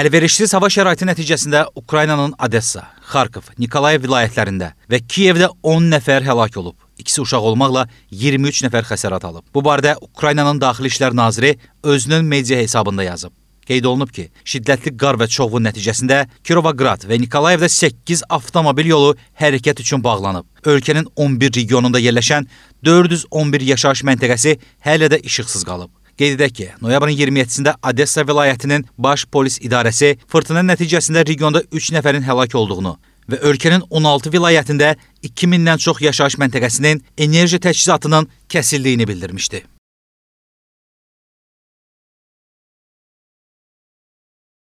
Əlverişsiz hava şəraiti nəticəsində Ukraynanın Odessa, Xarkov, Nikolayev vilayətlərində və Kiyevdə 10 nəfər həlak olub. İkisi uşaq olmaqla 23 nəfər xəsarət alıb. Bu barədə Ukraynanın Daxili İşlər naziri özünün media hesabında yazıb. Qeyd olunub ki, şiddətli qar və çovğun nəticəsində Kirovoqrad və Nikolayevdə 8 avtomobil yolu hərəkət üçün bağlanıb. Ölkənin 11 regionunda yerləşən 411 yaşayış məntəqəsi hələ də işıqsız qalıb. Qeyd edək ki, noyabrın 27-də Odessa vilayətinin baş polis idarəsi fırtına nəticəsində regionda 3 nəfərin həlak olduğunu və ölkənin 16 vilayətində 2000-dən çox yaşayış məntəqəsinin enerji təchizatının kəsildiyini bildirmişdi.